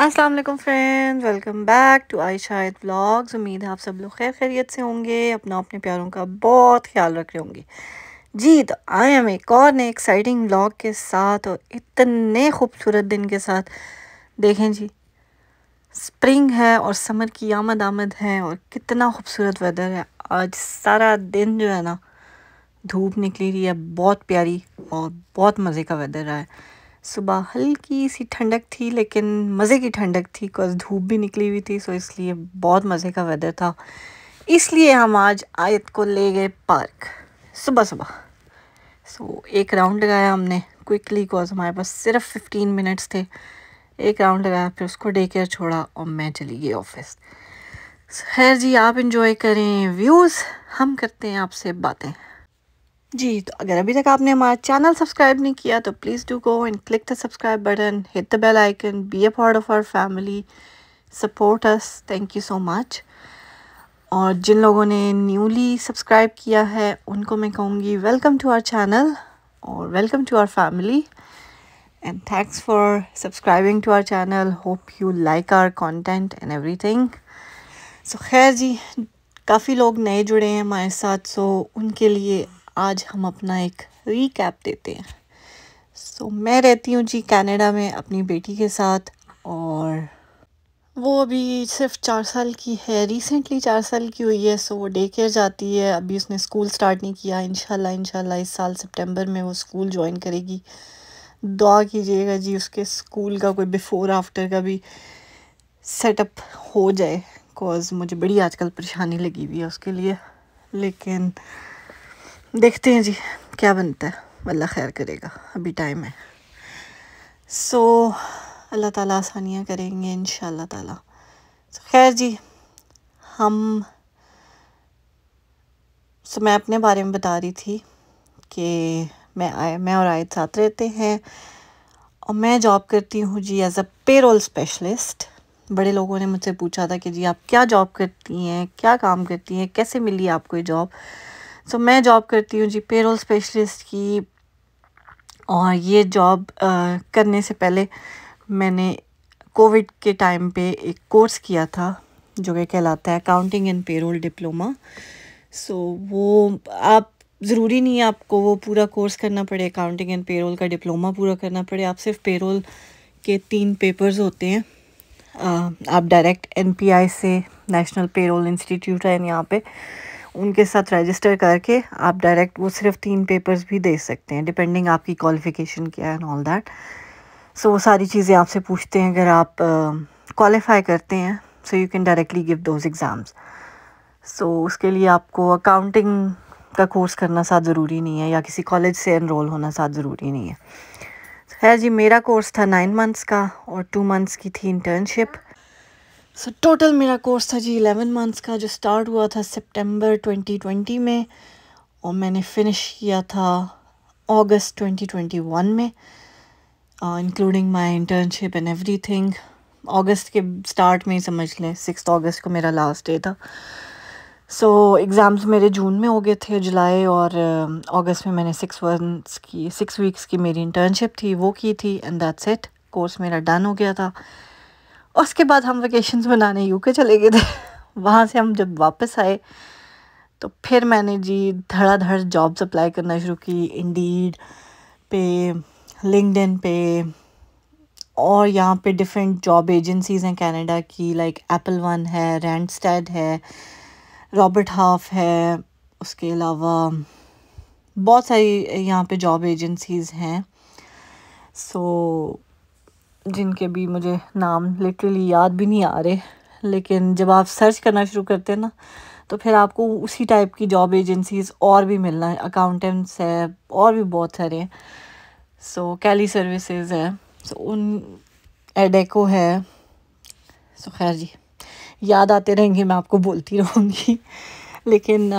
Aslam friend friends welcome back to आई शायद blogs उम्मीद है आप सब लोग खैर खैरियत से होंगे अपना अपने प्यारों का बहुत ख्याल रख रहे होंगे जी तो आए हम एक और नए एक्साइटिंग ब्लॉग के साथ और इतने खूबसूरत दिन के साथ देखें जी स्प्रिंग है और समर की आमद आमद है और कितना खूबसूरत वेदर है आज सारा दिन जो है ना धूप निकली रही है बहुत प्यारी और बहुत मज़े का वेदर रहा है सुबह हल्की सी ठंडक थी लेकिन मज़े की ठंडक थी बिकॉज धूप भी निकली हुई थी सो इसलिए बहुत मज़े का वेदर था इसलिए हम आज आयत को ले गए पार्क सुबह सुबह सो एक राउंड लगाया हमने क्विकली बिकॉज हमारे पास सिर्फ फिफ्टीन मिनट्स थे एक राउंड लगाया फिर उसको डे केयर छोड़ा और मैं चली गई ऑफिस खैर जी आप इंजॉय करें व्यूज़ हम करते हैं आपसे बातें जी तो अगर अभी तक आपने हमारा चैनल सब्सक्राइब नहीं किया तो please do go and click the subscribe button hit the bell icon be a part of our family support us thank you so much और जिन लोगों ने न्यूली सब्सक्राइब किया है उनको मैं कहूँगी वेलकम टू आवर चैनल और welcome to our family and thanks for subscribing to our channel hope you like our content and thing so खैर जी काफ़ी लोग नए जुड़े हैं हमारे साथ सो so उनके लिए आज हम अपना एक रीकैप देते हैं सो so, मैं रहती हूँ जी कनाडा में अपनी बेटी के साथ और वो अभी सिर्फ चार साल की है रिसेंटली चार साल की हुई है सो वो डे केयर जाती है अभी उसने स्कूल स्टार्ट नहीं किया इनशाला इनशाला इस साल सितंबर में वो स्कूल ज्वाइन करेगी दुआ कीजिएगा जी उसके स्कूल का कोई बिफ़ोर आफ्टर का भी सेटअप हो जाए कॉज मुझे बड़ी आजकल परेशानी लगी हुई है उसके लिए लेकिन देखते हैं जी क्या बनता है अल्लाह खैर करेगा अभी टाइम है सो so, अल्लाह ताला आसानियाँ करेंगे इन ताला so, खैर जी हम सो so, मैं अपने बारे में बता रही थी कि मैं आए मैं और आयत साथ रहते हैं और मैं जॉब करती हूँ जी एज अ पेरोल स्पेशलिस्ट बड़े लोगों ने मुझसे पूछा था कि जी आप क्या जॉब करती हैं क्या काम करती हैं कैसे मिली आपको ये जॉब सो so, मैं जॉब करती हूँ जी पेरोल स्पेशलिस्ट की और ये जॉब करने से पहले मैंने कोविड के टाइम पे एक कोर्स किया था जो कि कहलाता है accounting and payroll diploma so वो आप ज़रूरी नहीं है आपको वो पूरा कोर्स करना पड़े अकाउंटिंग एंड पेरोल का डिप्लोमा पूरा करना पड़े आप सिर्फ पेरोल के तीन पेपर्स होते हैं आप डायरेक्ट एनपीआई से नेशनल पेरोल इंस्टीट्यूट है यहाँ पे उनके साथ रजिस्टर करके आप डायरेक्ट वो सिर्फ तीन पेपर्स भी दे सकते हैं डिपेंडिंग आपकी क्वालिफिकेशन क्या है एंड ऑल दैट सो वो सारी चीज़ें आपसे पूछते हैं अगर आप क्वालिफाई uh, करते हैं so you can directly give those exams so उसके लिए आपको अकाउंटिंग का कोर्स करना साथ ज़रूरी नहीं है या किसी कॉलेज से इनरोल होना साथ ज़रूरी नहीं है खैर जी मेरा कोर्स था नाइन मंथ्स का और टू मंथ्स की थी इंटर्नशिप सो so, टोटल मेरा कोर्स था जी एलेवन मंथ्स का जो स्टार्ट हुआ था सितंबर 2020 में और मैंने फिनिश किया था अगस्त 2021 में including my internship and everything अगस्त के स्टार्ट में ही समझ लें सिक्स अगस्त को मेरा लास्ट डे था सो so, एग्ज़ाम्स मेरे जून में हो गए थे जुलाई और अगस्त uh, में मैंने सिक्स वंथ्स की सिक्स वीक्स की मेरी इंटर्नशिप थी वो की थी एंड दैट्स इट कोर्स मेरा डन हो गया था उसके बाद हम बनाने मनाने के चले गए थे वहाँ से हम जब वापस आए तो फिर मैंने जी धड़ाधड़ जॉब्स अप्लाई करना शुरू की इंडीड पे लिंकड पे और यहाँ पे डिफरेंट जॉब एजेंसीज़ हैं कनाडा की लाइक एप्पल वन है रैंडस्टैड है रॉबर्ट हाफ है उसके अलावा बहुत सारी यहाँ पे जॉब एजेंसीज़ हैं सो so, जिनके भी मुझे नाम लिटरली याद भी नहीं आ रहे लेकिन जब आप सर्च करना शुरू करते हैं ना तो फिर आपको उसी टाइप की जॉब एजेंसीज और भी मिलना है अकाउंटेंट्स है और भी बहुत सारे हैं सो कैली सर्विसेज है सो उन एडेको है सो खैर जी याद आते रहेंगे मैं आपको बोलती रहूँगी लेकिन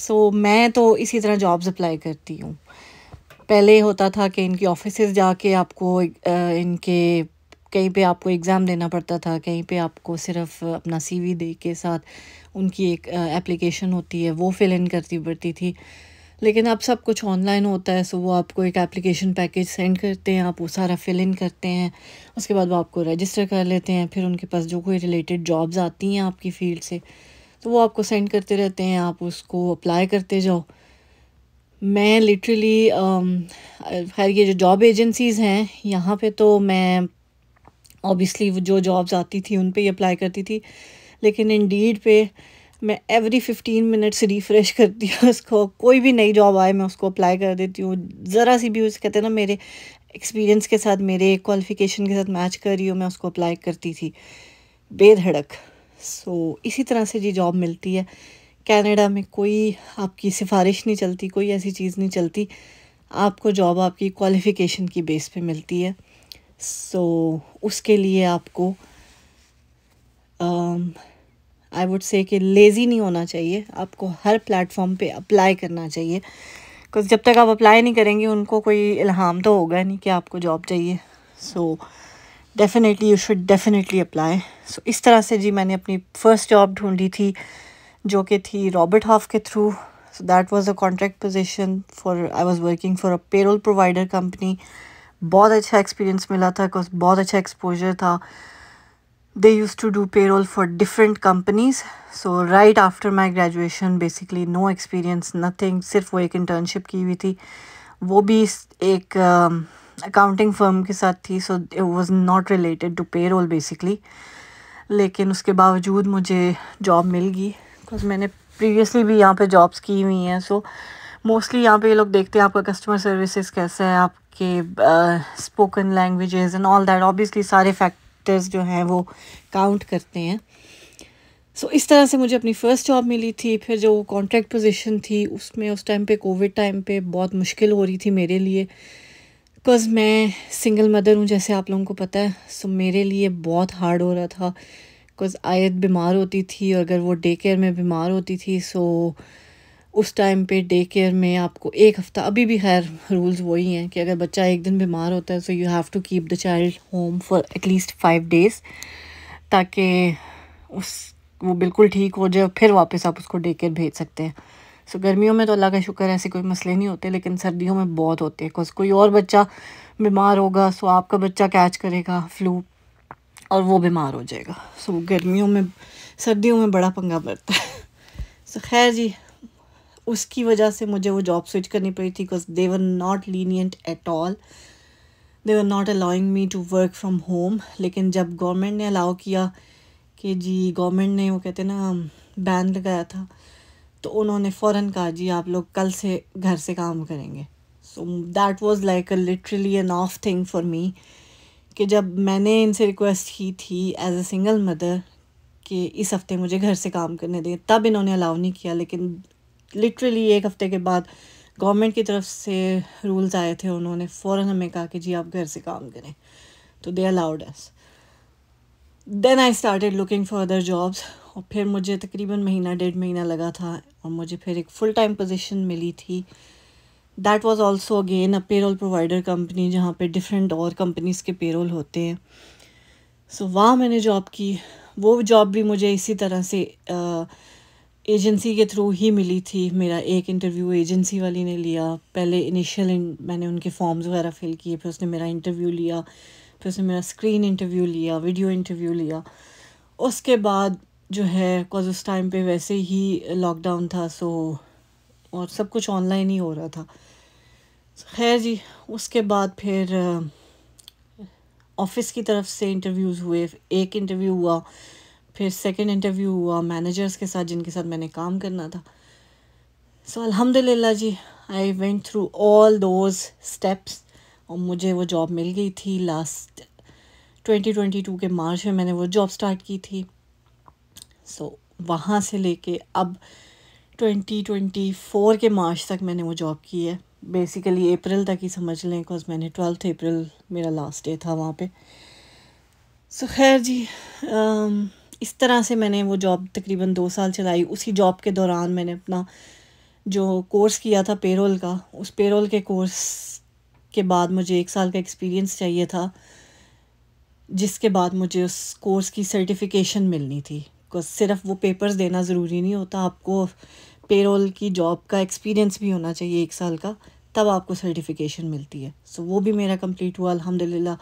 सो मैं तो इसी तरह जॉब्स अप्लाई करती हूँ पहले होता था कि इनकी ऑफिस जाके आपको इनके कहीं पे आपको एग्ज़ाम देना पड़ता था कहीं पे आपको सिर्फ अपना सीवी दे के साथ उनकी एक एप्लीकेशन होती है वो फिल इन करती पड़ती थी लेकिन अब सब कुछ ऑनलाइन होता है सो वो आपको एक एप्लीकेशन पैकेज सेंड करते हैं आप वो सारा फिल इन करते हैं उसके बाद वो आपको रजिस्टर कर लेते हैं फिर उनके पास जो कोई रिलेटेड जॉब्स आती हैं आपकी फ़ील्ड से तो वो आपको सेंड करते रहते हैं आप उसको अप्लाई करते जाओ मैं लिटरली um, खैर ये जो जॉब एजेंसीज़ हैं यहाँ पे तो मैं ऑब्वियसली जो जॉब्स आती थी उन पे ही अप्लाई करती थी लेकिन इन डीड पे मैं एवरी फिफ्टीन मिनट्स रिफ़्रेश करती हूँ उसको कोई भी नई जॉब आए मैं उसको अप्लाई कर देती हूँ ज़रा सी भी उस कहते हैं ना मेरे एक्सपीरियंस के साथ मेरे क्वालिफ़िकेशन के साथ मैच कर रही हूँ मैं उसको अप्लाई करती थी बेधड़क सो so, इसी तरह से जी जॉब मिलती है कनाडा में कोई आपकी सिफारिश नहीं चलती कोई ऐसी चीज़ नहीं चलती आपको जॉब आपकी क्वालिफ़िकेशन की बेस पे मिलती है सो so, उसके लिए आपको आई वुड से कि लेज़ी नहीं होना चाहिए आपको हर प्लेटफॉर्म पे अप्लाई करना चाहिए बिकॉज जब तक आप अप्लाई नहीं करेंगे उनको कोई इल्हाम तो होगा नहीं कि आपको जॉब चाहिए so definitely you should definitely apply so इस तरह से जी मैंने अपनी फ़र्स्ट जॉब ढूंढी थी जो कि थी रॉबर्ट हाफ के through so that was a contract position for I was working for a payroll provider company बहुत अच्छा एक्सपीरियंस मिला था बहुत अच्छा एक्सपोजर था they use to do payroll for different companies so right after my graduation basically no experience nothing सिर्फ वो एक इंटर्नशिप की हुई थी वो भी एक अकाउंटिंग um, फर्म के साथ थी so it was not related to payroll basically लेकिन उसके बावजूद मुझे जॉब मिल गई बिकॉज मैंने प्रीवियसली भी यहाँ पे जॉब्स की हुई हैं सो मोस्टली यहाँ पे ये लोग देखते हैं आपका कस्टमर सर्विसेज कैसा है आपके spoken languages and all that obviously सारे फैक्टर्स जो हैं वो काउंट करते हैं सो so, इस तरह से मुझे अपनी फ़र्स्ट जॉब मिली थी फिर जो कॉन्ट्रैक्ट पोजीशन थी उसमें उस टाइम पे कोविड टाइम पे बहुत मुश्किल हो रही थी मेरे लिए बिकॉज़ मैं सिंगल मदर हूँ जैसे आप लोगों को पता है सो so, मेरे लिए बहुत हार्ड हो रहा था बिकॉज़ आयत बीमार होती थी और अगर वो डे केयर में बीमार होती थी सो उस टाइम पे डे केयर में आपको एक हफ़्ता अभी भी खैर रूल्स वही हैं कि अगर बच्चा एक दिन बीमार होता है so you have to keep the child home for at least five days ताकि उस वो बिल्कुल ठीक हो जाए फिर वापस आप उसको डे केयर भेज सकते हैं सो so, गर्मियों में तो अल्लाह का शुक्र ऐसे कोई मसले नहीं होते लेकिन सर्दियों में बहुत होते हैं बिकॉज कोई और बच्चा बीमार होगा सो आपका बच्चा कैच करेगा फ्लू और वो बीमार हो जाएगा सो गर्मियों में सर्दियों में बड़ा पंगा पड़ता है सो खैर जी उसकी वजह से मुझे वो जॉब स्विच करनी पड़ी थी because they were not lenient at all they were not allowing me to work from home लेकिन जब गवर्नमेंट ने अलाउ किया कि जी गवर्नमेंट ने वो कहते ना बैन लगाया था तो उन्होंने फ़ौर कहा जी आप लोग कल से घर से काम करेंगे so that was like a literally an off thing for me कि जब मैंने इनसे रिक्वेस्ट की थी एज ए सिंगल मदर कि इस हफ़्ते मुझे घर से काम करने दें तब इन्होंने अलाउ नहीं किया लेकिन लिटरली एक हफ़्ते के बाद गवर्नमेंट की तरफ से रूल्स आए थे उन्होंने फ़ौर हमें कहा कि जी आप घर से काम करें तो they allowed us then I start looking for other jobs और फिर मुझे तकरीबन महीना डेढ़ महीना लगा था और मुझे फिर एक फुल टाइम पोजिशन मिली थी that was also again a payroll provider company जहाँ पे डिफरेंट और कंपनीज के पेरोल होते हैं सो so, वहाँ मैंने जॉब की वो जॉब भी मुझे इसी तरह से एजेंसी के थ्रू ही मिली थी मेरा एक इंटरव्यू एजेंसी वाली ने लिया पहले इनिशियल मैंने उनके फॉर्म्स वगैरह फिल किए फिर उसने मेरा इंटरव्यू लिया फिर उसने मेरा स्क्रीन इंटरव्यू लिया वीडियो इंटरव्यू लिया उसके बाद जो है बिकॉज उस टाइम पे वैसे ही लॉकडाउन था सो so, और सब कुछ ऑनलाइन ही हो रहा था खैर जी उसके बाद फिर ऑफिस की तरफ से इंटरव्यूज़ हुए एक इंटरव्यू हुआ फिर सेकंड इंटरव्यू हुआ मैनेजर्स के साथ जिनके साथ मैंने काम करना था सो so, अल्हम्दुलिल्लाह जी I went through all those steps और मुझे वो जॉब मिल गई थी लास्ट 2022 के मार्च में मैंने वो जॉब स्टार्ट की थी सो so, वहाँ से लेके अब ट्वेंटी ट्वेंटी फ़ोर के मार्च तक मैंने वो जॉब की है बेसिकली अप्रैल तक ही समझ लें बिकॉज मैंने ट्वेल्थ अप्रैल मेरा लास्ट डे था वहाँ पे सो so, खैर जी आ, um, इस तरह से मैंने वो जॉब तकरीबन दो साल चलाई उसी जॉब के दौरान मैंने अपना जो कोर्स किया था पेरोल का उस पेरोल के कोर्स के बाद मुझे एक साल का एक्सपीरियंस चाहिए था जिसके बाद मुझे उस कोर्स की सर्टिफिकेशन मिलनी थी सिर्फ वो पेपर्स देना ज़रूरी नहीं होता आपको पेरोल की जॉब का एक्सपीरियंस भी होना चाहिए एक साल का तब आपको सर्टिफिकेशन मिलती है सो so, वो भी मेरा कंप्लीट हुआ अल्हम्दुलिल्लाह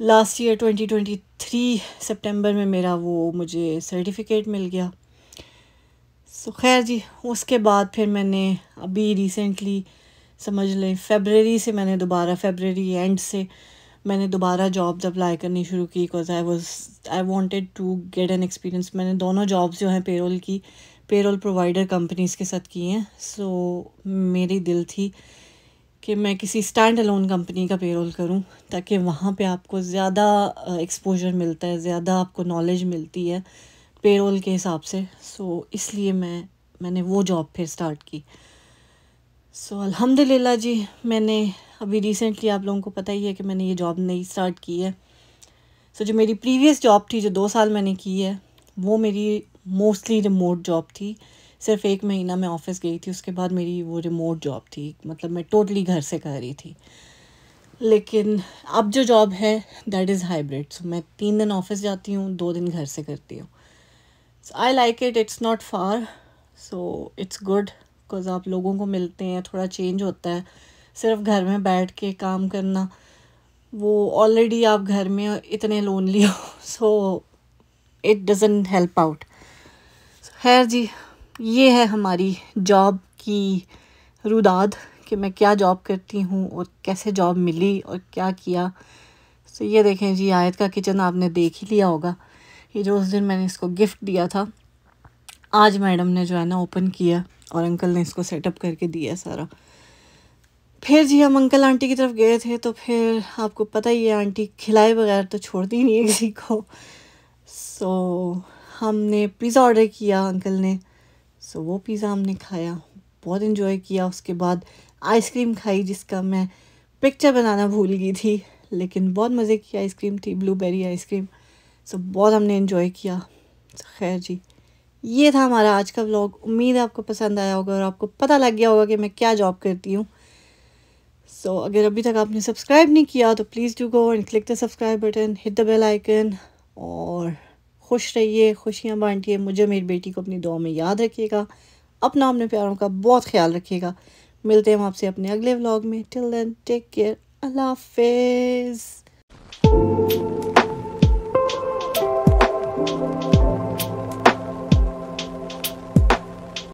लास्ट ईयर 2023 सितंबर में मेरा वो मुझे सर्टिफिकेट मिल गया सो so, खैर जी उसके बाद फिर मैंने अभी रिसेंटली समझ लें फेबररी से मैंने दोबारा फेबररी एंड से मैंने दोबारा जॉब जब अप्लाई करनी शुरू की because I was I wanted to get an experience मैंने दोनों जॉब्स जो हैं पेरोल की पेरोल प्रोवाइडर कंपनीज़ के साथ की हैं सो so, मेरी दिल थी कि मैं किसी स्टैंड अलोन कंपनी का पेरोल करूं ताकि वहाँ पे आपको ज़्यादा एक्सपोजर मिलता है ज़्यादा आपको नॉलेज मिलती है पेरोल के हिसाब से सो so, इसलिए मैं मैंने वो जॉब फिर स्टार्ट की सो so, अल्हम्दुलिल्लाह जी मैंने अभी रिसेंटली आप लोगों को पता ही है कि मैंने ये जॉब नई स्टार्ट की है सो so, जो मेरी प्रीवियस जॉब थी जो दो साल मैंने की है वो मेरी मोस्टली रिमोट जॉब थी सिर्फ एक महीना मैं ऑफिस गई थी उसके बाद मेरी वो रिमोट जॉब थी मतलब मैं टोटली घर से कर रही थी लेकिन अब जो जॉब है दैट इज़ हाइब्रिड सो मैं तीन दिन ऑफिस जाती हूँ दो दिन घर से करती हूँ I like it it's not far so it's good because आप लोगों को मिलते हैं थोड़ा चेंज होता है सिर्फ घर में बैठ के काम करना वो ऑलरेडी आप घर में इतने लोनली हो so it doesn't help out खैर जी ये है हमारी जॉब की रुदाद कि मैं क्या जॉब करती हूँ और कैसे जॉब मिली और क्या किया तो ये देखें जी आयत का किचन आपने देख ही लिया होगा ये जो उस दिन मैंने इसको गिफ्ट दिया था आज मैडम ने जो है ना ओपन किया और अंकल ने इसको सेटअप करके दिया सारा फिर जी हम अंकल आंटी की तरफ गए थे तो फिर आपको पता ही है आंटी खिलाए बगैर तो छोड़ती नहीं है किसी को सो so, हमने पिज़्ज़ा ऑर्डर किया अंकल ने सो so, वो पिज़्ज़ा हमने खाया बहुत इन्जॉय किया उसके बाद आइसक्रीम खाई जिसका मैं पिक्चर बनाना भूल गई थी लेकिन बहुत मज़े की आइसक्रीम थी ब्लूबेरी आइसक्रीम सो so, बहुत हमने इन्जॉय किया so, खैर जी ये था हमारा आज का व्लॉग उम्मीद है आपको पसंद आया होगा और आपको पता लग गया होगा कि मैं क्या जॉब करती हूँ सो so, अगर अभी तक आपने सब्सक्राइब नहीं किया तो please do go and click the subscribe button hit the bell icon और खुश रहिए खुशियाँ बांटिए मुझे मेरी बेटी को अपनी दुआ में याद रखिएगा अपना अपने प्यारों का बहुत ख्याल रखिएगा मिलते हैं हम आपसे अपने अगले व्लॉग में टिल देन टेक केयर अल्लाह हाफिज़